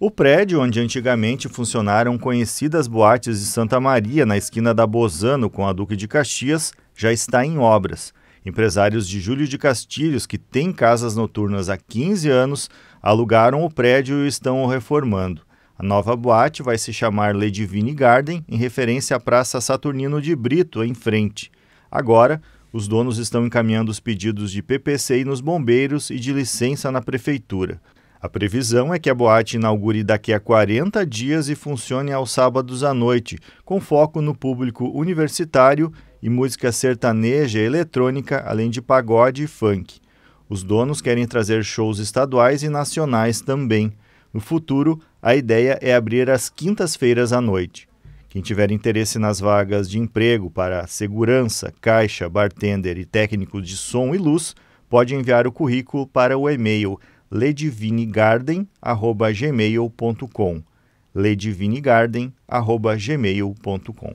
O prédio onde antigamente funcionaram conhecidas boates de Santa Maria, na esquina da Bozano com a Duque de Caxias, já está em obras. Empresários de Júlio de Castilhos, que têm casas noturnas há 15 anos, alugaram o prédio e estão o reformando. A nova boate vai se chamar Lady Vini Garden, em referência à Praça Saturnino de Brito, em frente. Agora, os donos estão encaminhando os pedidos de PPC nos bombeiros e de licença na prefeitura. A previsão é que a boate inaugure daqui a 40 dias e funcione aos sábados à noite, com foco no público universitário e música sertaneja e eletrônica, além de pagode e funk. Os donos querem trazer shows estaduais e nacionais também. No futuro, a ideia é abrir às quintas-feiras à noite. Quem tiver interesse nas vagas de emprego para segurança, caixa, bartender e técnicos de som e luz, pode enviar o currículo para o e-mail ledivinegarden@gmail.com ledivinegarden@gmail.com